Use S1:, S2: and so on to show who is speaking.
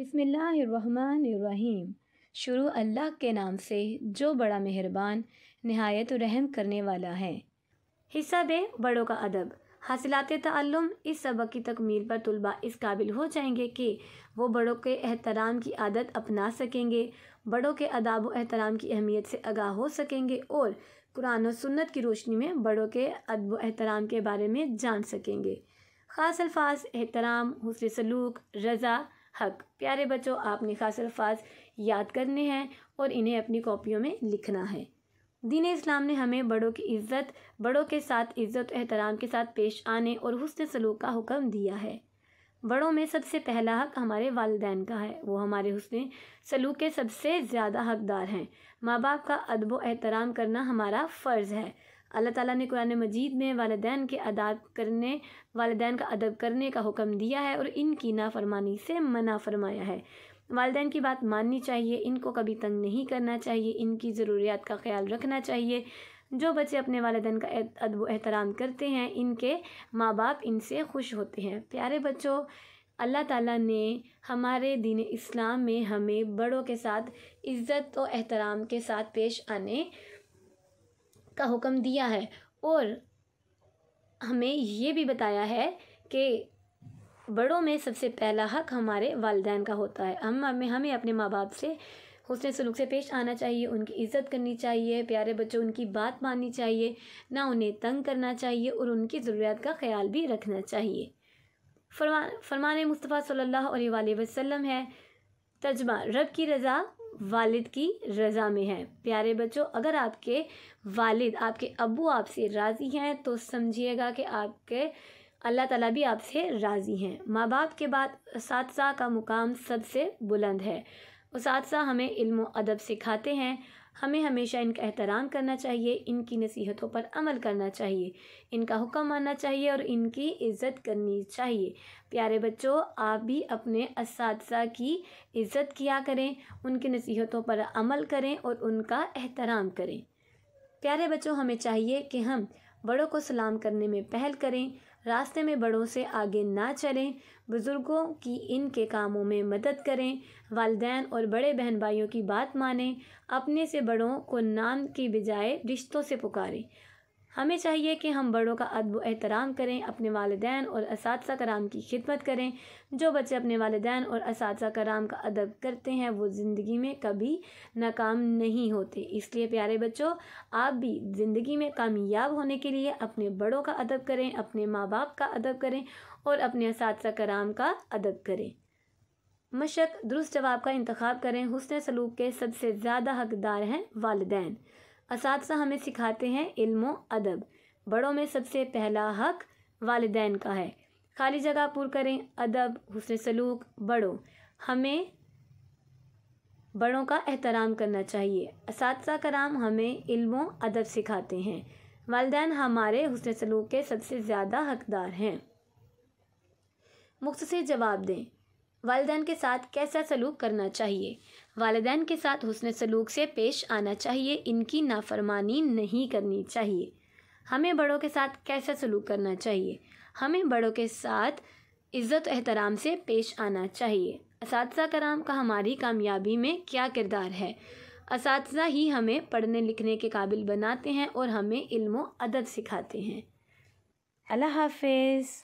S1: बिसमीम शुरू अल्लाह के नाम से जो बड़ा मेहरबान नहायत रहम करने वाला है हिस्सा बे बड़ों का अदब हासिलात तल्लम इस सबक की तकमील पर तलबा इस काबिल हो जाएंगे कि वो बड़ों के एहतराम की आदत अपना सकेंगे बड़ों के अदाब व एहतराम की अहमियत से आगाह हो सकेंगे और कुरान और सुन्नत की रोशनी में बड़ों के अदब व एहतराम के बारे में जान सकेंगे ख़ास अल्फाज एहतराम हसन सलूक रज़ा हक प्यारे बच्चों आपने खास अल्फाज याद करने हैं और इन्हें अपनी कॉपियों में लिखना है दीन इस्लाम ने हमें बड़ों की इज्जत बड़ों के साथ इज्जत एहतराम के साथ पेश आने और हसन सलूक का हुक्म दिया है बड़ों में सबसे पहला हक हमारे वालदेन का है वो हमारे हसन सलूक के सबसे ज़्यादा हकदार हैं माँ बाप का अदब एहतराम करना हमारा फ़र्ज़ है अल्लाह ताला ने कुरान मजीद में वालदेन के अदाब करने वालदेन का अदब करने का हुक्म दिया है और इनकी नाफरमानी से मना फरमाया है वालदान की बात माननी चाहिए इनको कभी तंग नहीं करना चाहिए इनकी ज़रूरियात का ख्याल रखना चाहिए जो बच्चे अपने वालदेन का अदब एहतराम करते हैं इनके माँ बाप इनसे खुश होते हैं प्यारे बच्चों अल्लाह ताला ने हमारे दीन इस्लाम में हमें बड़ों के साथ इज़्ज़त और एहतराम के साथ पेश आने का हुक्म दिया है और हमें ये भी बताया है कि बड़ों में सबसे पहला हक हमारे वालदेन का होता है हम हमें हमें अपने माँ बाप से हसन सलूक से पेश आना चाहिए उनकी इज़्ज़त करनी चाहिए प्यारे बच्चों उनकी बात माननी चाहिए ना उन्हें तंग करना चाहिए और उनकी ज़रूरत का ख्याल भी रखना चाहिए फरमा फरमान मुस्तफ़ा सल्ला वसम है तजमा रब की रज़ा वालिद की रज़ा में है प्यारे बच्चों अगर आपके वालिद आपके अबू आपसे राज़ी हैं तो समझिएगा कि आपके अल्लाह ताला भी आपसे राज़ी हैं माँ बाप के बाद साथ का मुकाम सबसे बुलंद है उस हमें इल्म अदब सिखाते हैं हमें हमेशा इनका एहतराम करना चाहिए इनकी नसीहतों पर अमल करना चाहिए इनका हुक्म मानना चाहिए और इनकी इज़्ज़त करनी चाहिए प्यारे बच्चों आप भी अपने इस की इज़्ज़त किया करें उनकी नसीहतों पर अमल करें और उनका एहतराम करें प्यारे बच्चों हमें चाहिए कि हम बड़ों को सलाम करने में पहल करें रास्ते में बड़ों से आगे ना चलें बुज़ुर्गों की इनके कामों में मदद करें वालदेन और बड़े बहन भाइयों की बात मानें अपने से बड़ों को नाम की बजाय रिश्तों से पुकारें हमें चाहिए कि हम बड़ों का अदब एहतराम करें अपने वालदान और इस कराम की खिदमत करें जो बच्चे अपने वालदान और इस कराम का अदब करते हैं वो ज़िंदगी में कभी नाकाम नहीं होते इसलिए प्यारे बच्चों आप भी ज़िंदगी में कामयाब होने के लिए अपने बड़ों का अदब करें अपने माँ बाप का अदब करें और अपने इस कराम का अदब करें मशक दुरुस्त जवाब का इंतखब करें हुसन सलूक के सबसे ज़्यादा हकदार हैं वालदान इस हमें सिखाते हैं इल्मो अदब बड़ों में सबसे पहला हक वालदेन का है खाली जगह पूर करें अदब हुसन सलूक बड़ों हमें बड़ों का एहतराम करना चाहिए इस कराम हमें इल्मो अदब सिखाते हैं वालदेन हमारे हुसन सलूक के सबसे ज़्यादा हकदार हैं मुख्त से जवाब दें वालदेन के साथ कैसा सलूक करना चाहिए वालदेन के साथ हुसन सलूक से पेश आना चाहिए इनकी नाफरमानी नहीं करनी चाहिए हमें बड़ों के साथ कैसा सलूक करना चाहिए हमें बड़ों के साथ इज़्ज़त एहतराम से पेश आना चाहिए इस कराम का हमारी कामयाबी में क्या किरदार है इस ही हमें पढ़ने लिखने के काबिल बनाते हैं और हमें इल्म अदब सिखाते हैं अल्लाह हाफिज़